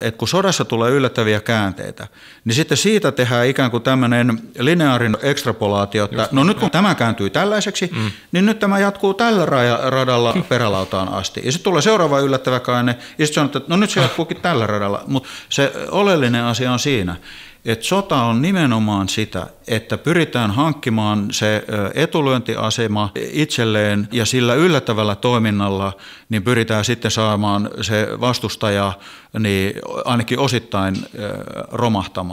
että kun sodassa tulee yllättäviä käänteitä, niin sitten siitä tehdään ikään kuin tämmöinen lineaarinen ekstrapolaatio, että Just no nyt kun tämä kääntyy tällaiseksi, mm. niin nyt tämä jatkuu tällä raja, radalla perälautaan asti. Ja sitten tulee seuraava yllättävä käänne, ja sitten sanotaan, että no nyt se jatkuukin tällä radalla. Mutta se oleellinen asia on siinä, että sota on nimenomaan sitä, että pyritään hankkimaan se etulyöntiasema itselleen ja sillä yllättävällä toiminnalla niin pyritään sitten saamaan se vastustaja niin ainakin osittain romahtamaan.